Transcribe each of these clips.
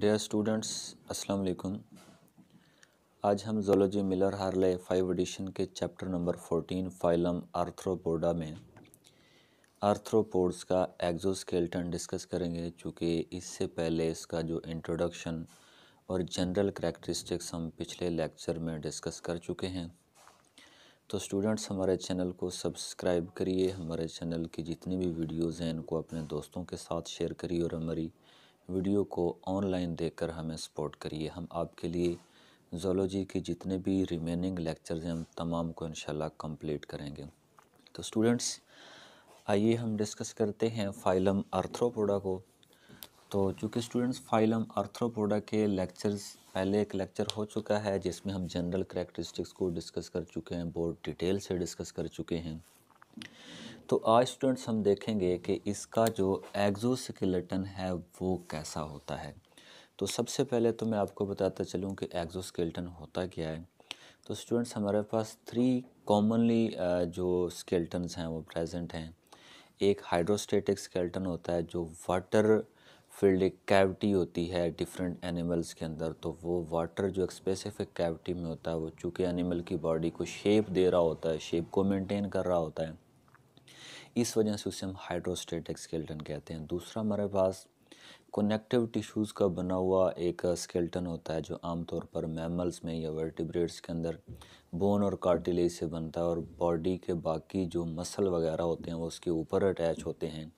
dear students अस्सलाम वालेकुम आज हम zoology Miller Harley five edition के chapter number fourteen phylum arthropoda में आर्थ्रोपोड्स का एग्जोस्केल्टन डिस्कस करेंगे चूँकि इससे पहले इसका जो इंट्रोडक्शन और जनरल करेक्टरिस्टिक्स हम पिछले लेक्चर में डिस्कस कर चुके हैं तो स्टूडेंट्स हमारे चैनल को सब्सक्राइब करिए हमारे चैनल की जितनी भी वीडियोज़ हैं इनको अपने दोस्तों के साथ शेयर करिए और हमारी वीडियो को ऑनलाइन देखकर हमें सपोर्ट करिए हम आपके लिए जोलॉजी के जितने भी रिमेनिंग लेक्चर्स हैं हम तमाम को इनशाला कंप्लीट करेंगे तो स्टूडेंट्स आइए हम डिस्कस करते हैं फाइलम आर्थ्रोपोडा को तो चूँकि स्टूडेंट्स फाइलम आर्थ्रोपोडा के लेक्चर्स पहले एक लेक्चर हो चुका है जिसमें हम जनरल करेक्टरिस्टिक्स को डिस्कस कर चुके हैं बहुत डिटेल से डिस्कस कर चुके हैं तो आज स्टूडेंट्स हम देखेंगे कि इसका जो एग्जोस्केलेटन है वो कैसा होता है तो सबसे पहले तो मैं आपको बताता चलूँ कि एग्जोस्केलेटन होता क्या है तो स्टूडेंट्स हमारे पास थ्री कॉमनली जो स्केल्टन्स हैं वो प्रेजेंट हैं एक हाइड्रोस्टेटिक स्केल्टन होता है जो वाटर फील्ड एक कैविटी होती है डिफरेंट एनिमल्स के अंदर तो वो वाटर जो एक स्पेसिफिक कैविटी में होता है वो चूँकि एनिमल की बॉडी को शेप दे रहा होता है शेप को मेंटेन कर रहा होता है इस वजह से उसे हम हाइड्रोस्टेटिक स्केल्टन कहते हैं दूसरा हमारे पास कनेक्टिव टिश्यूज़ का बना हुआ एक स्केल्टन होता है जो आमतौर पर मैमल्स में या वर्टिब्रेट्स के अंदर बोन और कार्टिलेज से बनता है और बॉडी के बाकी जो मसल वगैरह होते हैं वो उसके ऊपर अटैच होते हैं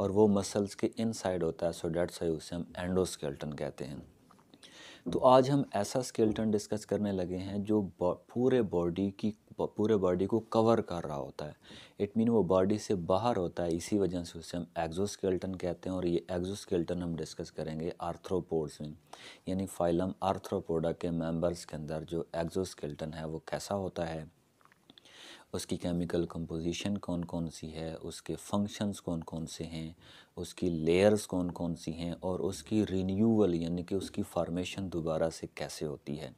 और वो मसल्स के इनसाइड होता है सो डेट वाई उसे हम एंडोस्केल्टन कहते हैं तो आज हम ऐसा स्केल्टन डिस्कस करने लगे हैं जो पूरे बॉडी की पूरे बॉडी को कवर कर रहा होता है इट मीन वो बॉडी से बाहर होता है इसी वजह से उसे हम एग्जोस्केल्टन कहते हैं और ये एग्जोस्केल्टन हम डिस्कस करेंगे आर्थ्रोपोड्स में यानी फाइलम आर्थ्रोपोडा के मेंबर्स के अंदर जो एग्जोस्केल्टन है वो कैसा होता है उसकी केमिकल कंपोजिशन कौन कौन सी है उसके फंक्शंस कौन कौन से हैं उसकी लेयर्स कौन कौन सी हैं और उसकी रिन्यूअल यानी कि उसकी फॉर्मेशन दोबारा से कैसे होती है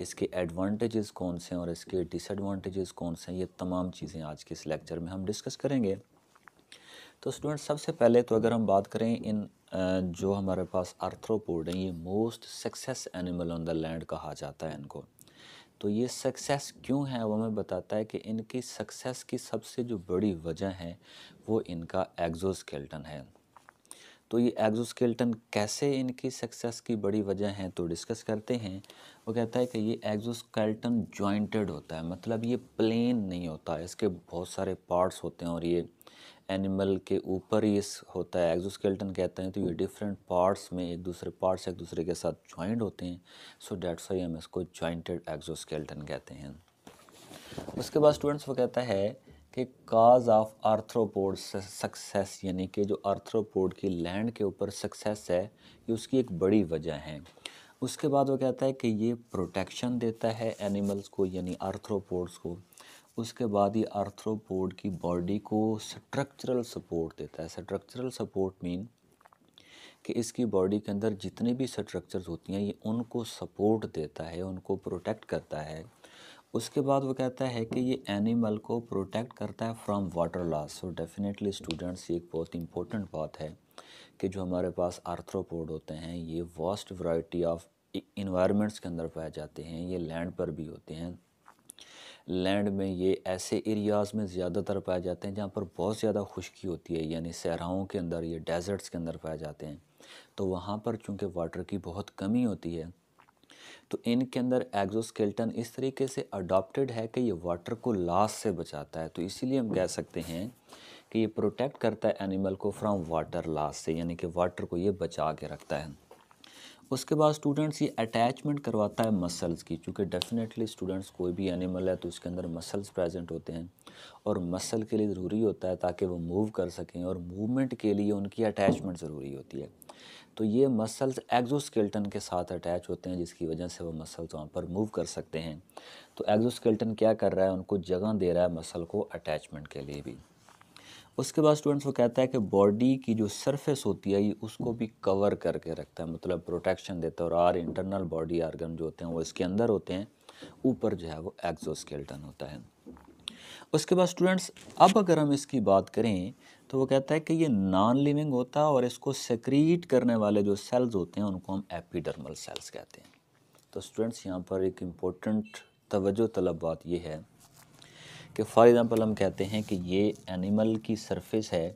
इसके एडवांटेजेस कौन से हैं और इसके डिसएडवांटेजेस कौन से हैं ये तमाम चीज़ें आज के इस लेक्चर में हम डिस्कस करेंगे तो स्टूडेंट सबसे पहले तो अगर हम बात करें इन जो हमारे पास आर्थ्रोपोड हैं ये most success animal on the land कहा जाता है इनको तो ये सक्सेस क्यों है वो हमें बताता है कि इनकी सक्सेस की सबसे जो बड़ी वजह है वो इनका एग्जोस्केल्टन है तो ये एग्जोस्केल्टन कैसे इनकी सक्सेस की बड़ी वजह हैं तो डिस्कस करते हैं वो कहता है कि ये एग्जोस्केल्टन जॉइंटेड होता है मतलब ये प्लेन नहीं होता इसके बहुत सारे पार्ट्स होते हैं और ये एनिमल के ऊपर ही होता है एग्जोस्केल्टन कहते हैं तो ये डिफरेंट पार्ट्स में एक दूसरे पार्ट्स एक दूसरे के साथ जॉइंट होते हैं सो डेट्स वाई हम इसको जॉइंटेड एग्जोस्केल्टन कहते हैं उसके बाद स्टूडेंट्स वो कहता है कि काज ऑफ आर्थ्रोपोड सक्सेस यानी कि जो आर्थ्रोपोड की लैंड के ऊपर सक्सेस है ये उसकी एक बड़ी वजह है उसके बाद वो कहता है कि ये प्रोटेक्शन देता है एनिमल्स को यानी आर्थ्रोपोड्स को उसके बाद ये आर्थ्रोपोड की बॉडी को स्ट्रक्चरल सपोर्ट देता है स्ट्रक्चरल सपोर्ट मीन कि इसकी बॉडी के अंदर जितने भी स्ट्रक्चर्स होती हैं ये उनको सपोर्ट देता है उनको प्रोटेक्ट करता है उसके बाद वो कहता है कि ये एनिमल को प्रोटेक्ट करता है from water loss so definitely students ये एक बहुत इंपॉर्टेंट बात है कि जो हमारे पास आर्थ्रोपोड होते हैं ये वास्ट वैरायटी ऑफ इन्वायरमेंट्स के अंदर पाए जाते हैं ये लैंड पर भी होते हैं लैंड में ये ऐसे एरियाज़ में ज़्यादातर पाए जाते हैं जहाँ पर बहुत ज़्यादा खुश्की होती है यानी सहराओं के अंदर ये डेजर्ट्स के अंदर पाए जाते हैं तो वहाँ पर चूँकि वाटर की बहुत कमी होती है तो इनके अंदर एग्जोस्केल्टन इस तरीके से अडॉप्टेड है कि ये वाटर को लॉस से बचाता है तो इसीलिए हम कह सकते हैं कि ये प्रोटेक्ट करता है एनिमल को फ्रॉम वाटर लॉस से यानी कि वाटर को ये बचा के रखता है उसके बाद स्टूडेंट्स ये अटैचमेंट करवाता है मसल्स की क्योंकि डेफिनेटली स्टूडेंट्स कोई भी एनिमल है तो उसके अंदर मसल्स प्रेजेंट होते हैं और मसल के लिए ज़रूरी होता है ताकि वो मूव कर सकें और मूवमेंट के लिए उनकी अटैचमेंट ज़रूरी होती है तो ये मसल्स एग्जोस्केल्टन के साथ अटैच होते हैं जिसकी वजह से वो मसल्स वहाँ पर मूव कर सकते हैं तो एग्जोस्केल्टन क्या कर रहा है उनको जगह दे रहा है मसल को अटैचमेंट के लिए भी उसके बाद स्टूडेंट्स वो कहता है कि बॉडी की जो सरफेस होती है ये उसको भी कवर करके रखता है मतलब प्रोटेक्शन देता है और आर इंटरनल बॉडी आर्गन जो होते हैं वो इसके अंदर होते हैं ऊपर जो है वो एग्जोस्केल्टन होता है उसके बाद स्टूडेंट्स अब अगर हम इसकी बात करें तो वो कहता है कि ये नॉन लिविंग होता है और इसको सेक्रीट करने वाले जो सेल्स होते हैं उनको हम एपिडर्मल सेल्स कहते हैं तो स्टूडेंट्स यहाँ पर एक इम्पोर्टेंट तवज्जो तलब बात ये है कि फॉर एग्ज़ाम्पल हम कहते हैं कि ये एनिमल की सरफेस है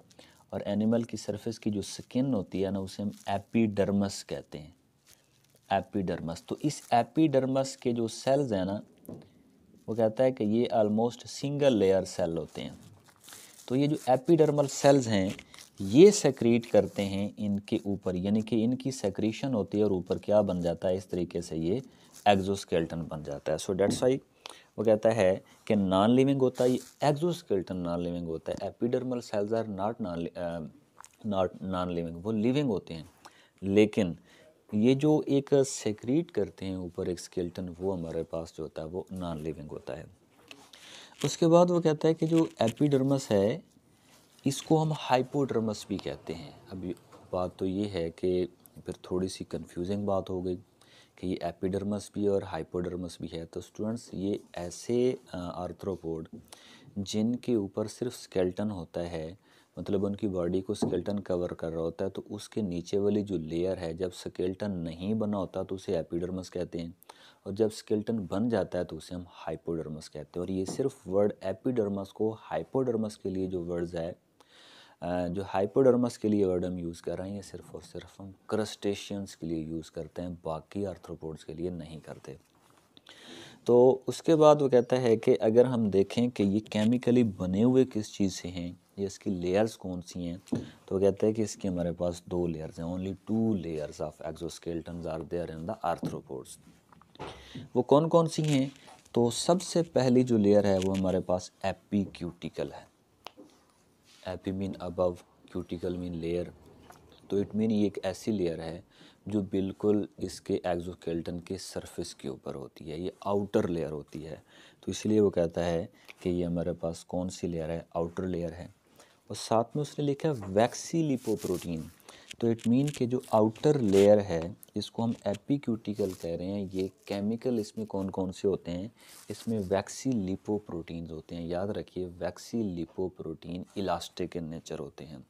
और एनिमल की सरफेस की जो स्किन होती है ना उसे हम एपीडर्मस कहते हैं एपीडर्मस तो इस एपीडर्मस के जो सेल्स हैं ना वो कहता है कि ये आलमोस्ट सिंगल लेयर सेल होते हैं तो ये जो एपिडर्मल सेल्स हैं ये सेक्रेट करते हैं इनके ऊपर यानी कि इनकी सेक्रीशन होती है और ऊपर क्या बन जाता है इस तरीके से ये एग्जोस्केल्टन बन जाता है सो डेट्स वाई वो कहता है कि नॉन लिविंग होता है ये एग्जोस्केल्टन नॉन लिविंग होता है epidermal cells are not non not non living वो लिविंग होते हैं लेकिन ये जो एक सेक्रेट करते हैं ऊपर एक स्केल्टन वो हमारे पास जो होता है वो नॉन लिविंग होता है उसके बाद वो कहता है कि जो एपिडर्मस है इसको हम हाइपोडर्मस भी कहते हैं अभी बात तो ये है कि फिर थोड़ी सी कंफ्यूजिंग बात हो गई कि ये एपिडर्मस भी और हाइपोडर्मस भी है तो स्टूडेंट्स ये ऐसे आर्थ्रोपोड जिनके ऊपर सिर्फ स्केल्टन होता है मतलब उनकी बॉडी को स्केल्टन कवर कर रहा होता है तो उसके नीचे वाली जो लेयर है जब स्केल्टन नहीं बना होता तो उसे एपिडर्मस कहते हैं और जब स्केल्टन बन जाता है तो उसे हम हाइपोडर्मस कहते हैं और ये सिर्फ वर्ड एपिडर्मस को हाइपोडर्मस के लिए जो वर्ड्स है जो हाइपोडर्मस के लिए वर्ड हम यूज़ कर रहे हैं ये सिर्फ और सिर्फ हम क्रस्टेशियंस के लिए यूज़ करते हैं बाकी आर्थ्रोपोड्स के लिए नहीं करते तो उसके बाद वो कहता है कि अगर हम देखें कि ये केमिकली बने हुए किस चीज़ से हैं ये इसकी लेयर्स कौन सी हैं तो कहते हैं कि इसके हमारे पास दो लेयर्स हैं only two layers of exoskeletons are there in the arthropods वो कौन कौन सी हैं तो सबसे पहली जो लेयर है वो हमारे पास एपी क्यूटिकल है epi mean above cuticle mean layer तो इट मीन ये एक ऐसी लेयर है जो बिल्कुल इसके एक्जोस्केल्टन के सरफेस के ऊपर होती है ये आउटर लेयर होती है तो इसलिए वो कहता है कि ये हमारे पास कौन सी लेयर है आउटर लेयर है और साथ में उसने लिखा है वैक्सी लिपोप्रोटीन तो इट मीन के जो आउटर लेयर है इसको हम एपिक्यूटिकल कह रहे हैं ये केमिकल इसमें कौन कौन से होते हैं इसमें वैक्सी लिपो प्रोटीन्स होते हैं याद रखिए waxy lipo protein elastic in nature होते हैं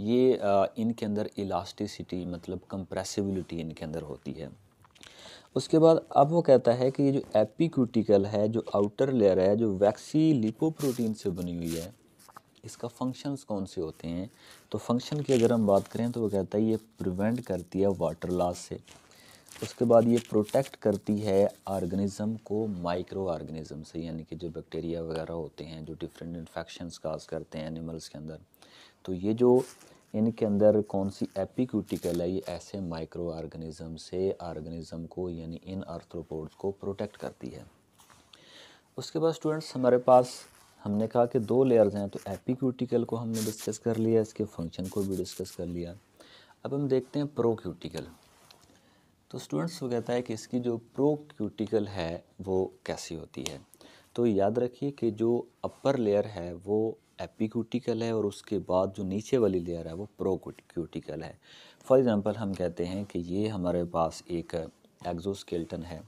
ये आ, इनके अंदर इलास्टिसिटी मतलब कंप्रेसिबिलिटी इनके अंदर होती है उसके बाद अब वो कहता है कि ये जो एपिक्यूटिकल है जो आउटर लेयर है जो वैक्सी लिपो प्रोटीन से बनी हुई है इसका फंक्शंस कौन से होते हैं तो फंक्शन की अगर हम बात करें तो वो कहता है ये प्रिवेंट करती है वाटर लॉस से उसके बाद ये प्रोटेक्ट करती है आर्गनिज़म को माइक्रो ऑर्गेनिज़म से यानी कि जो बैक्टीरिया वगैरह होते हैं जो डिफरेंट इन्फेक्शन काज करते हैं एनिमल्स के अंदर तो ये जो इनके अंदर कौन सी एपिक्यूटिकल है ये ऐसे माइक्रो ऑर्गेनिज़म से ऑर्गेनिज़म को यानी इन आर्थ्रोपोड्स को प्रोटेक्ट करती है उसके बाद स्टूडेंट्स हमारे पास हमने कहा कि दो लेयर्स हैं तो एपिक्यूटिकल को हमने डिस्कस कर लिया इसके फंक्शन को भी डिस्कस कर लिया अब हम देखते हैं प्रोक्यूटिकल तो स्टूडेंट्स को कहता है कि इसकी जो प्रोक्यूटिकल है वो कैसी होती है तो याद रखिए कि जो अपर लेयर है वो एपिक्यूटिकल है और उसके बाद जो नीचे वाली लेयर है वो प्रोक्यूटिकल है फॉर एग्ज़ाम्पल हम कहते हैं कि ये हमारे पास एक एग्जोस्केल्टन है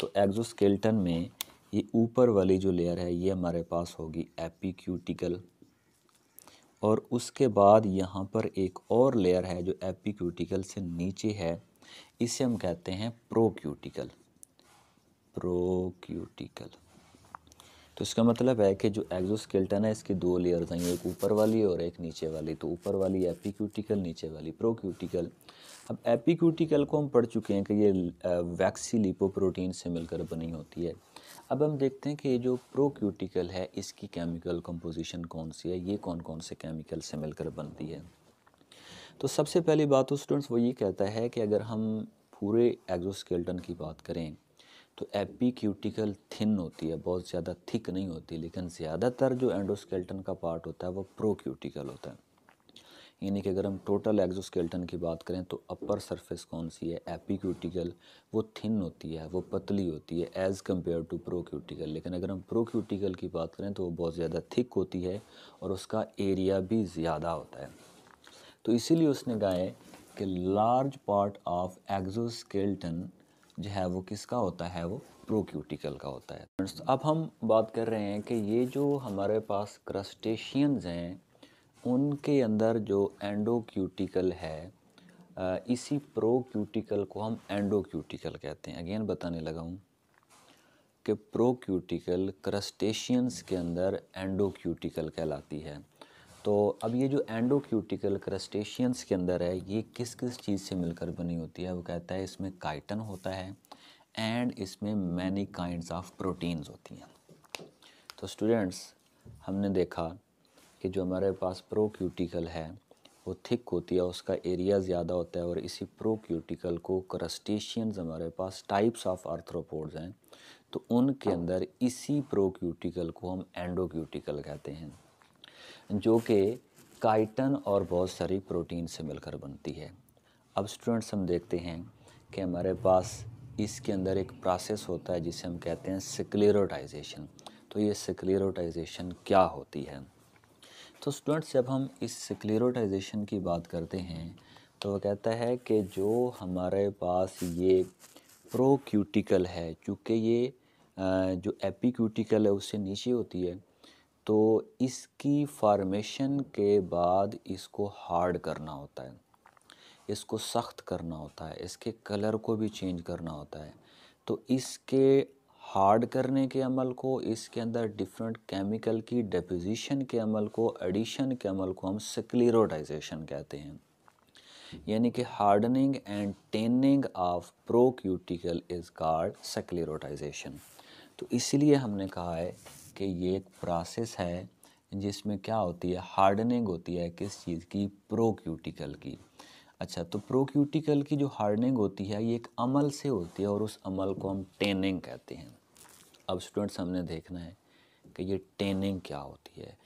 तो एग्जोस्केल्टन में ये ऊपर वाली जो लेयर है ये हमारे पास होगी एपिक्यूटिकल और उसके बाद यहाँ पर एक और लेयर है जो एपिक्यूटिकल से नीचे है इसे हम कहते हैं प्रोक्यूटिकल प्रोक्यूटिकल तो इसका मतलब है कि जो एग्जोस्केल्टन है इसकी दो लेयर्स हैं एक ऊपर वाली और एक नीचे वाली तो ऊपर वाली एपिक्यूटिकल नीचे वाली प्रोक्यूटिकल अब एपिक्यूटिकल को हम पढ़ चुके हैं कि ये वैक्सी लिपोप्रोटीन से मिलकर बनी होती है अब हम देखते हैं कि ये जो प्रोक्यूटिकल है इसकी केमिकल कंपोजिशन कौन सी है ये कौन कौन से केमिकल से मिलकर बनती है तो सबसे पहली बात तो स्टूडेंट्स वो ये कहता है कि अगर हम पूरे एग्जोस्केल्टन की बात करें तो एपी क्यूटिकल थिन होती है बहुत ज़्यादा थिक नहीं होती लेकिन ज़्यादातर जो एंडोस्केल्टन का पार्ट होता है वो प्रोक्यूटिकल होता है यानी कि अगर हम टोटल एग्जोस्केल्टन की बात करें तो अपर सरफेस कौन सी है एपिक्यूटिकल वो थिन होती है वो पतली होती है एज़ कम्पेयर टू प्रोक्यूटिकल लेकिन अगर हम प्रोक्यूटिकल की बात करें तो वो बहुत ज़्यादा थिक होती है और उसका एरिया भी ज़्यादा होता है तो इसीलिए उसने कहा है कि लार्ज पार्ट ऑफ एग्जोस्केल्टन जो है वो किसका होता है वो प्रोक्यूटिकल का होता है अब हम बात कर रहे हैं कि ये जो हमारे पास क्रस्टेशियंस हैं उनके अंदर जो एंडोक्यूटिकल है इसी प्रोक्यूटिकल को हम एंडोक्यूटिकल कहते हैं अगेन बताने लगा हूँ कि प्रोक्यूटिकल क्रस्टेशियंस के अंदर एंडोक्यूटिकल कहलाती है तो अब ये जो एंडोक्यूटिकल क्रस्टेशियंस के अंदर है ये किस किस चीज़ से मिलकर बनी होती है वो कहता है इसमें काइटन होता है एंड इसमें मैनी काइंड ऑफ प्रोटीन्स होती हैं तो स्टूडेंट्स हमने देखा कि जो हमारे पास प्रो क्यूटिकल है वो थिक होती है उसका एरिया ज़्यादा होता है और इसी प्रो क्यूटिकल को क्रस्टेशियंस हमारे पास टाइप्स ऑफ आर्थ्रोपोड्स हैं तो उनके अंदर इसी प्रो क्यूटिकल को हम एंडोक्यूटिकल कहते हैं जो कि काइटन और बहुत सारी प्रोटीन से मिलकर बनती है अब स्टूडेंट्स हम देखते हैं कि हमारे पास इसके अंदर एक प्रोसेस होता है जिसे हम कहते हैं सिक्लेरोटाइजेशन तो ये सिक्लेरोटाइजेशन क्या होती है तो स्टूडेंट्स जब हम इस क्लियरोटाइजेशन की बात करते हैं तो वह कहता है कि जो हमारे पास ये प्रोक्यूटिकल है चूँकि ये जो एपिक्यूटिकल है उससे नीचे होती है तो इसकी फार्मेशन के बाद इसको हार्ड करना होता है इसको सख्त करना होता है इसके कलर को भी चेंज करना होता है तो इसके हार्ड करने के अमल को इसके अंदर डिफरेंट केमिकल की डेपोजिशन के अमल को एडिशन के अमल को हम स्क्लेरोटाइजेशन कहते हैं यानी कि hardening and tanning of procuticle is called sclerotization तो इसलिए हमने कहा है कि ये एक प्रोसेस है जिसमें क्या होती है हार्डनिंग होती है किस चीज़ की प्रोक्यूटिकल की अच्छा तो प्रोक्यूटिकल की जो हार्डनिंग होती है ये एक अमल से होती है और उस अमल को हम टेनिंग कहते हैं अब स्टूडेंट्स हमने देखना है कि ये टेनिंग क्या होती है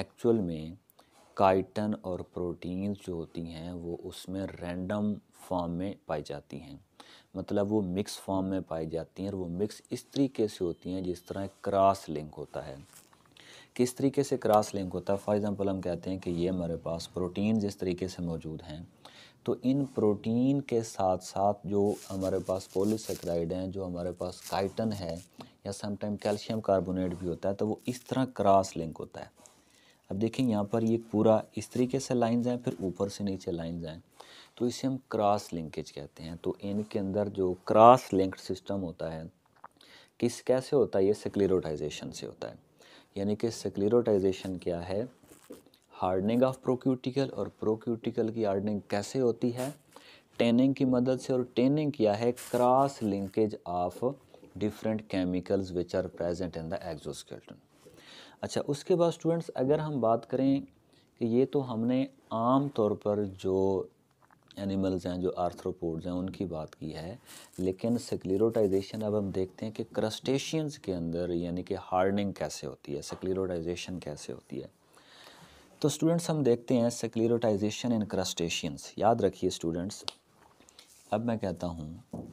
एक्चुअल में काइटन और प्रोटीन्स जो होती हैं वो उसमें रैंडम फॉर्म में पाई जाती हैं मतलब वो मिक्स फॉर्म में पाई जाती हैं और वो मिक्स इस तरीके से होती हैं जिस तरह क्रॉस लिंक होता है किस तरीके से क्रॉस लिंक होता है फॉर एग्ज़ाम्पल हम कहते हैं कि ये हमारे पास प्रोटीन जिस तरीके से मौजूद हैं तो इन प्रोटीन के साथ साथ जो हमारे पास पोलिसक्राइड हैं जो हमारे पास काइटन है या समटाइम कैल्शियम कार्बोनेट भी होता है तो वो इस तरह क्रॉस लिंक होता है अब देखें यहाँ पर ये पूरा इस तरीके से लाइन्स हैं फिर ऊपर से नीचे लाइन्स हैं तो इसे हम क्रॉस लिंकेज कहते हैं तो इनके अंदर जो क्रॉस लिंक्ड सिस्टम होता है किस कैसे होता है ये सेक्लेरोटाइजेशन से होता है यानी कि सेक्लेरोटाइजेशन क्या है हार्डनिंग ऑफ प्रोक्यूटिकल और प्रोक्यूटिकल की हार्डनिंग कैसे होती है टेनिंग की मदद से और टेनिंग क्या है cross linkage of different chemicals which are present in the exoskeleton अच्छा उसके बाद स्टूडेंट्स अगर हम बात करें कि ये तो हमने आम तौर पर जो एनिमल्स हैं जो आर्थ्रोपोड्स हैं उनकी बात की है लेकिन सिक्लेरोटाइजेशन अब हम देखते हैं कि क्रस्टेशियंस के अंदर यानी कि हार्डनिंग कैसे होती है सिक्लेरोटाइजेशन कैसे होती है तो स्टूडेंट्स हम देखते हैं सक्लेरोटाइजेशन इन क्रस्टेशियंस याद रखिए स्टूडेंट्स अब मैं कहता हूँ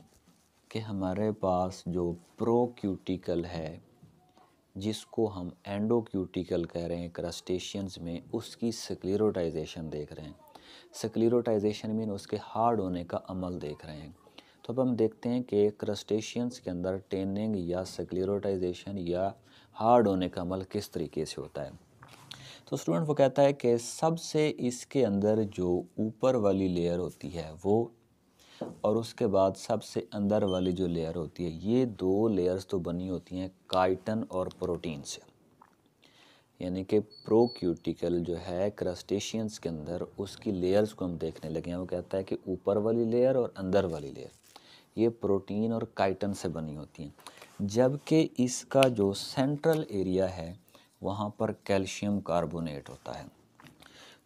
कि हमारे पास जो प्रोक्यूटिकल है जिसको हम एंडोक्यूटिकल कह रहे हैं क्रस्टेशियंस में उसकी सक्लेरोटाइजेशन देख रहे हैं सक्लेरोटाइजेशन मीन उसके हार्ड होने का अमल देख रहे हैं तो अब हम देखते हैं कि क्रस्टेशियंस के अंदर टेनिंग या सक्लेरोटाइजेशन या हार्ड होने का अमल किस तरीके से होता है तो स्टूडेंट वो कहता है कि सबसे इसके अंदर जो ऊपर वाली लेयर होती है वो और उसके बाद सबसे अंदर वाली जो लेयर होती है ये दो लेयर्स तो बनी होती हैं काइटन और प्रोटीन से यानी कि प्रोक्यूटिकल जो है क्रस्टेशियंस के अंदर उसकी लेयर्स को हम देखने लगे हैं वो कहता है कि ऊपर वाली लेयर और अंदर वाली लेयर ये प्रोटीन और काइटन से बनी होती हैं जबकि इसका जो सेंट्रल एरिया है वहाँ पर कैल्शियम कार्बोनेट होता है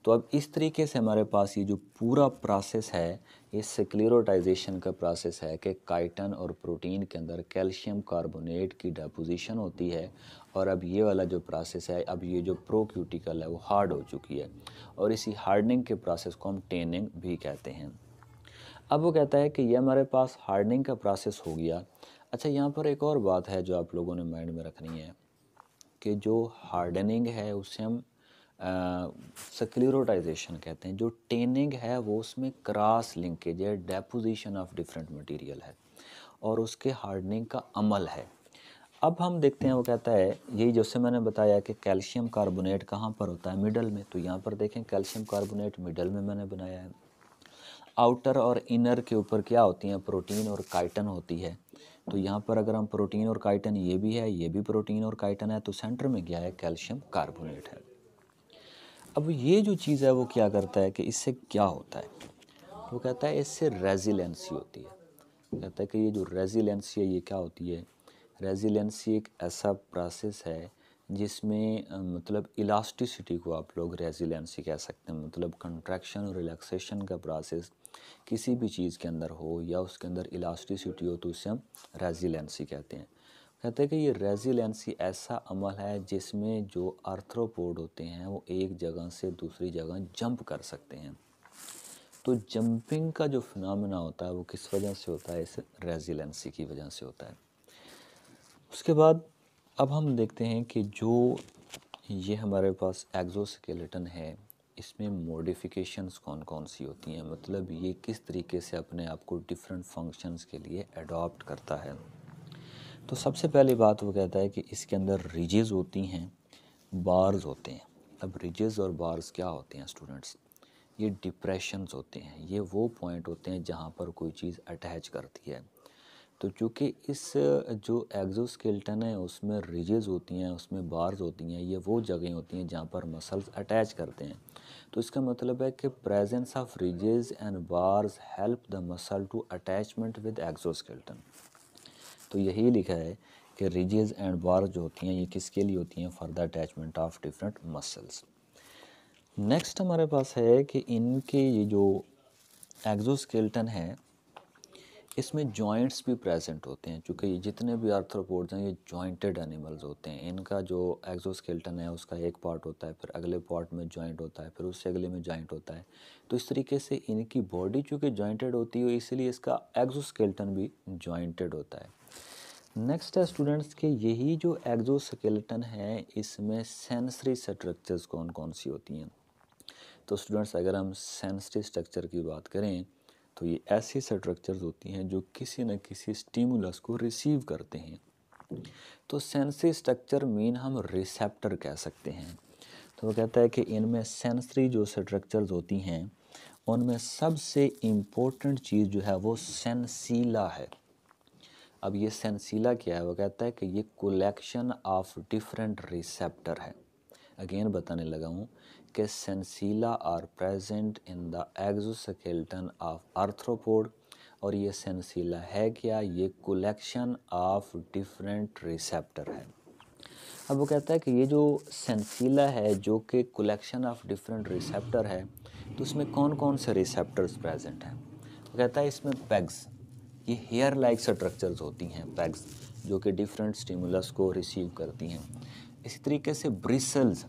तो अब इस तरीके से हमारे पास ये जो पूरा प्रोसेस है ये सिक्लेरोटाइजेशन का प्रोसेस है कि काइटन और प्रोटीन के अंदर कैल्शियम कार्बोनेट की डेपोजिशन होती है और अब ये वाला जो प्रोसेस है अब ये जो प्रोक्यूटिकल है वो हार्ड हो चुकी है और इसी हार्डनिंग के प्रोसेस को हम टेनिंग भी कहते हैं अब वो कहता है कि ये हमारे पास हार्डनिंग का प्रोसेस हो गया अच्छा यहाँ पर एक और बात है जो आप लोगों ने माइंड में रखनी है उसके जो हार्डनिंग है उसे हम uh, कहते हैं जो टेनिंग है वो उसमें क्रॉस लिंकेज है डेपोजिशन ऑफ डिफरेंट मटेरियल है और उसके हार्डनिंग का अमल है अब हम देखते हैं वो कहता है यही जैसे मैंने बताया कि कैल्शियम कार्बोनेट कहाँ पर होता है मिडल में तो यहाँ पर देखें कैल्शियम कार्बोनेट मिडल में मैंने बनाया है आउटर और इनर के ऊपर क्या होती हैं प्रोटीन और काइटन होती है तो यहाँ पर अगर हम प्रोटीन और काइटन ये भी है ये भी प्रोटीन और काइटन है तो सेंटर में क्या है कैल्शियम कार्बोनेट है अब ये जो चीज़ है वो क्या करता है कि इससे क्या होता है वो कहता है इससे रेजिलेंसी होती है कहता है कि ये जो रेजिलेंसी है ये क्या होती है रेजिलेंसी एक ऐसा प्रोसेस है जिसमें मतलब इलास्टिसिटी को आप लोग रेजिलेंसी कह सकते हैं मतलब कंट्रैक्शन और रिलैक्सेशन का प्रोसेस किसी भी चीज़ के अंदर हो या उसके अंदर इलास्टिसिटी हो तो उसे हम रेजिलेंसी कहते हैं कहते हैं कि ये रेजिलेंसी ऐसा अमल है जिसमें जो आर्थ्रोपोड होते हैं वो एक जगह से दूसरी जगह जंप कर सकते हैं तो जंपिंग का जो फिनमिना होता है वो किस वजह से होता है इस रेजिलेंसी की वजह से होता है उसके बाद अब हम देखते हैं कि जो ये हमारे पास एग्जोस्केलेटन है इसमें मॉडिफिकेशंस कौन कौन सी होती हैं मतलब ये किस तरीके से अपने आप को डिफरेंट फंक्शंस के लिए अडॉप्ट करता है तो सबसे पहली बात वो कहता है कि इसके अंदर रिजेज़ होती हैं बार्स होते हैं अब रिजेज़ और बार्स क्या होते हैं स्टूडेंट्स ये डिप्रेशन होते हैं ये वो पॉइंट होते हैं जहाँ पर कोई चीज़ अटैच करती है तो चूँकि इस जो एग्जोस्केल्टन है उसमें रिजेज़ होती हैं उसमें बार्स होती हैं ये वो जगह होती हैं जहाँ पर मसल्स अटैच करते हैं तो इसका मतलब है कि presence of ridges and bars help the muscle to attachment with exoskeleton तो यही लिखा है कि रिजेज़ एंड बार्स जो होती हैं ये किसके लिए होती हैं for the attachment of different muscles next हमारे पास है कि इनके ये जो एग्जोस्केल्टन है इसमें जॉइंट्स भी प्रेजेंट होते हैं क्योंकि ये जितने भी आर्थ्रोपोड्स हैं ये जॉइंटेड एनिमल्स होते हैं इनका जो एक्जोस्केल्टन है उसका एक पार्ट होता है फिर अगले पार्ट में जॉइंट होता है फिर उससे अगले में जॉइंट होता है तो इस तरीके से इनकी बॉडी चूँकि जॉइंटेड होती है इसीलिए इसका एक्जोस्केल्टन भी जॉइंटेड होता है नेक्स्ट है स्टूडेंट्स के यही जो एक्जोस्केल्टन है इसमें सेंसरी स्ट्रक्चर्स कौन कौन सी होती हैं तो स्टूडेंट्स अगर हम सेंसरी स्ट्रक्चर की बात करें तो ये ऐसे स्ट्रक्चर्स होती हैं जो किसी न किसी स्टीमुलस को रिसीव करते हैं तो सेंसरी स्ट्रक्चर मीन हम रिसेप्टर कह सकते हैं तो वो कहता है कि इनमें सेंसरी जो स्ट्रक्चर्स होती हैं उनमें सबसे इम्पोर्टेंट चीज़ जो है वो सेंसीला है अब ये सेंसीला क्या है वो कहता है कि ये कलेक्शन ऑफ डिफरेंट रिसेप्टर है अगेन बताने लगा हूँ कि sensilla are present in the exoskeleton of arthropod और ये सेंसीला है क्या ये कलेक्शन ऑफ डिफरेंट रिसेप्टर है अब वो कहता है कि ये जो सेंसीला है जो कि कलेक्शन ऑफ डिफरेंट रिसेप्टर है तो उसमें कौन कौन से रिसेप्टर्स प्रेजेंट हैं वो कहता है इसमें पैग्स ये हेयर लाइक स्ट्रक्चर्स होती हैं पैग्स जो कि डिफरेंट स्टिमुलस को रिसीव करती हैं इसी तरीके से ब्रिसल्स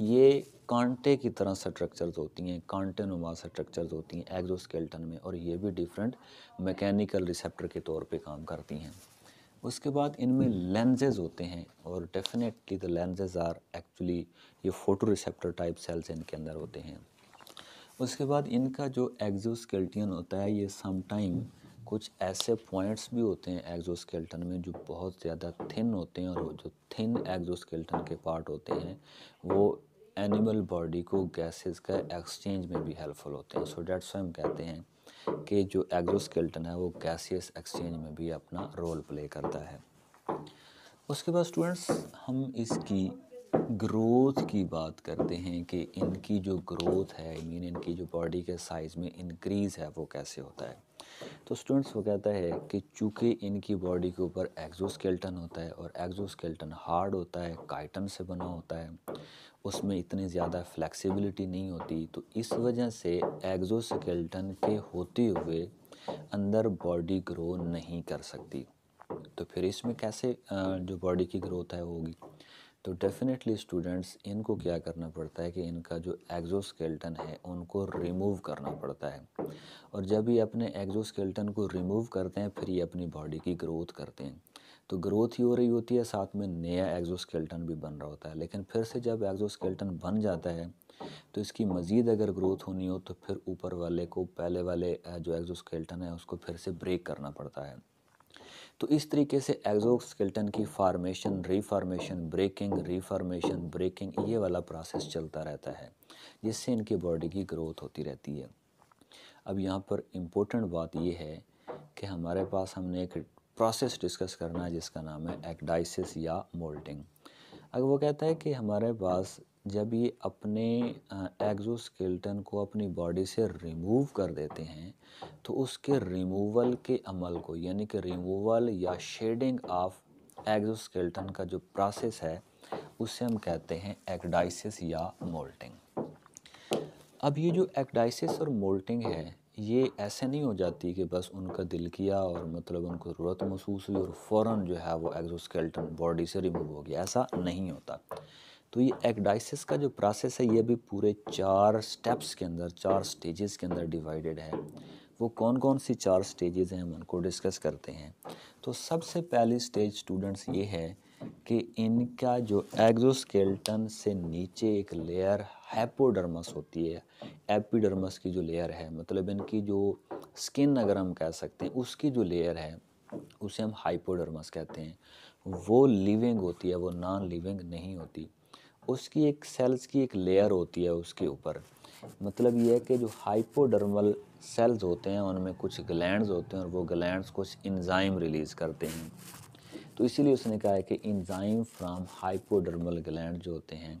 ये कांटे की तरह स्ट्रक्चर्स होती हैं कांटे नुमा स्ट्रक्चर्स होती हैं एग्जोस्केल्टन में और ये भी डिफरेंट मैकेनिकल रिसेप्टर के तौर पे काम करती हैं उसके बाद इनमें लेंजेज होते हैं और definitely the lenses are actually ये फोटो रिसेप्टर टाइप सेल्स इनके अंदर होते हैं उसके बाद इनका जो एग्जोस्केल्टियन होता है ये समटाइम कुछ ऐसे पॉइंट्स भी होते हैं एग्जोस्केल्टन में जो बहुत ज़्यादा थिन होते हैं और जो थिन एग्जोस्केल्टन के पार्ट होते हैं वो एनिमल बॉडी को गैसेस का एक्सचेंज में भी हेल्पफुल होते हैं सो डेट्स हम कहते हैं कि जो एग्जोस्केल्टन है वो गैसियस एक्सचेंज में भी अपना रोल प्ले करता है उसके बाद स्टूडेंट्स हम इसकी ग्रोथ की बात करते हैं कि इनकी जो ग्रोथ है मीन इनकी जो बॉडी के साइज़ में इंक्रीज़ है वो कैसे होता है तो स्टूडेंट्स वो कहता है कि चूँकि इनकी बॉडी के ऊपर एग्जोस्केल्टन होता है और एग्जोस्केल्टन हार्ड होता है काइटन से बना होता है उसमें इतनी ज़्यादा फ्लैक्सीबिलिटी नहीं होती तो इस वजह से एग्जोस्केल्टन के होते हुए अंदर बॉडी ग्रो नहीं कर सकती तो फिर इसमें कैसे जो बॉडी की ग्रोथ है वो होगी तो डेफिनेटली स्टूडेंट्स इनको क्या करना पड़ता है कि इनका जो एग्जोस्केल्टन है उनको रिमूव करना पड़ता है और जब ये अपने एग्जोस्केल्टन को रिमूव करते हैं फिर ये अपनी बॉडी की ग्रोथ करते हैं तो ग्रोथ ही हो रही होती है साथ में नया एग्जोस्केल्टन भी बन रहा होता है लेकिन फिर से जब एग्जोस्केल्टन बन जाता है तो इसकी मज़ीद अगर ग्रोथ होनी हो तो फिर ऊपर वाले को पहले वाले जो एग्जोस्केल्टन है उसको फिर से ब्रेक करना पड़ता है तो इस तरीके से एग्जोस्केल्टन की formation reformation breaking reformation breaking ये वाला प्रोसेस चलता रहता है जिससे इनकी बॉडी की ग्रोथ होती रहती है अब यहाँ पर इम्पोर्टेंट बात यह है कि हमारे पास हमने एक प्रोसेस डिस्कस करना है जिसका नाम है एक्डाइसिस या मोल्टिंग अगर वो कहता है कि हमारे पास जब ये अपने एग्जोस्केल्टन को अपनी बॉडी से रिमूव कर देते हैं तो उसके रिमूवल के अमल को यानी कि रिमूवल या शेडिंग ऑफ एग्जोस्केल्टन का जो प्रोसेस है उसे हम कहते हैं एक्डाइसिस या मोल्टिंग अब ये जो एक्डाइसिस और मोल्टिंग है ये ऐसे नहीं हो जाती कि बस उनका दिल किया और मतलब उनको ज़रूरत महसूस हुई और फ़ौर जो है वो एग्जोस्केल्टन बॉडी से रिमूव हो गया ऐसा नहीं होता तो ये एक्डाइसिस का जो प्रोसेस है ये भी पूरे चार स्टेप्स के अंदर चार स्टेजेस के अंदर डिवाइडेड है वो कौन कौन सी चार स्टेजेस हैं हम उनको डिस्कस करते हैं तो सबसे पहली स्टेज स्टूडेंट्स ये है कि इनका जो एग्जोस्केल्टन से नीचे एक लेयर हैपोडर्मस होती है एपिडर्मस की जो लेयर है मतलब इनकी जो स्किन अगर हम कह सकते हैं उसकी जो लेयर है उसे हम हाइपोडर्मस कहते हैं वो लिविंग होती है वो नॉन लिविंग नहीं होती उसकी एक सेल्स की एक लेयर होती है उसके ऊपर मतलब ये है कि जो हाइपोडर्मल सेल्स होते हैं उनमें कुछ ग्लैंड्स होते हैं और वो ग्लैंड्स कुछ इंजाइम रिलीज़ करते हैं तो इसीलिए उसने कहा है कि इंजाइम फ्राम हाइपोडर्मल ग्लैंड जो होते हैं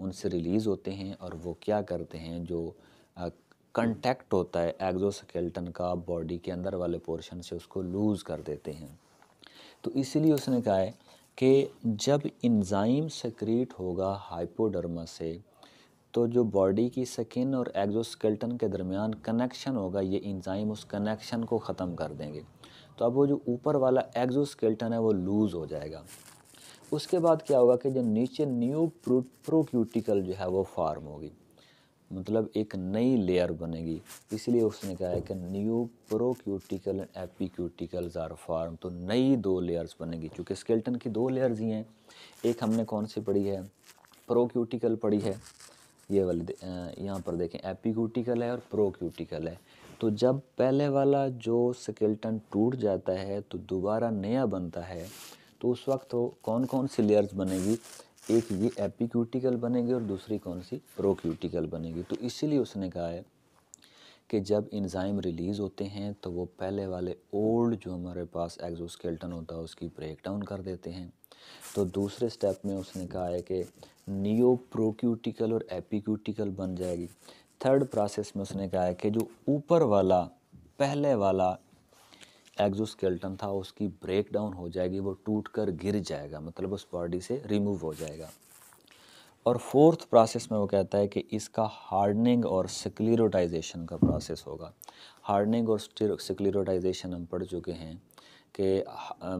उनसे रिलीज़ होते हैं और वो क्या करते हैं जो कंटेक्ट होता है एग्जोस्केल्टन का बॉडी के अंदर वाले पोर्शन से उसको लूज़ कर देते हैं तो इसीलिए उसने कहा है कि जब इंजाइम सेक्रेट होगा हाइपोडर्मा से तो जो बॉडी की स्किन और एग्जोस्केल्टन के दरमियान कनेक्शन होगा ये इंजाइम उस कनेक्शन को ख़त्म कर देंगे तो अब वो जो ऊपर वाला एग्जोस्केल्टन है वो लूज़ हो जाएगा उसके बाद क्या होगा कि जो नीचे न्यू प्रो प्रोक्यूटिकल जो है वो फार्म होगी मतलब एक नई लेयर बनेगी इसलिए उसने कहा है कि new procuticle and epicuticles are form तो नई दो लेयर्स बनेगी क्योंकि स्केल्टन की दो लेयर्स ही हैं एक हमने कौन सी पढ़ी है प्रोक्यूटिकल पढ़ी है ये वाली यहाँ पर देखें एपिक्यूटिकल है और प्रोक्यूटिकल है तो जब पहले वाला जो स्केल्टन टूट जाता है तो दोबारा नया बनता है तो उस वक्त वो कौन कौन सी लेयर्स बनेगी एक ये एपिक्यूटिकल बनेगी और दूसरी कौन सी प्रोक्यूटिकल बनेगी तो इसीलिए उसने कहा है कि जब इंजाइम रिलीज़ होते हैं तो वो पहले वाले ओल्ड जो हमारे पास एग्जोस्केल्टन होता है उसकी ब्रेकडाउन कर देते हैं तो दूसरे स्टेप में उसने कहा है कि नियो प्रोक्यूटिकल और एपिक्यूटिकल बन जाएगी थर्ड प्रोसेस में उसने कहा है कि जो ऊपर वाला पहले वाला एग्जोस्केल्टन था उसकी ब्रेक डाउन हो जाएगी वो टूट कर गिर जाएगा मतलब उस बॉडी से रिमूव हो जाएगा और फोर्थ प्रोसेस में वो कहता है कि इसका हार्डनिंग और सिक्लिरोटाइजेशन का प्रोसेस होगा हार्डनिंग और सिक्लिरोटाइजेशन हम पढ़ चुके हैं कि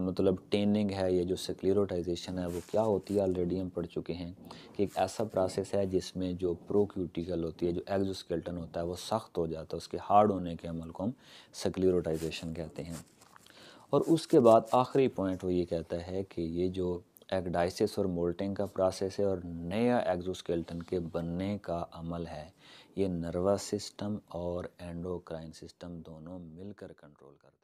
मतलब टेनिंग है या जो स्क्लेरोटाइजेशन है वो क्या होती है ऑलरेडी हम पढ़ चुके हैं कि एक ऐसा प्रोसेस है जिसमें जो प्रोक्यूटिकल होती है जो एग्जोस्केल्टन होता है वो सख्त हो जाता है उसके हार्ड होने के अमल को हम स्क्लेरोटाइजेशन कहते हैं और उसके बाद आखिरी पॉइंट वो ये कहता है कि ये जो एगडाइसिस और मोल्टिंग का प्रोसेस है और नया एग्जोस्केल्टन के बनने का अमल है ये नर्वस सिस्टम और एंडोक्राइन सिस्टम दोनों मिलकर कंट्रोल करते हैं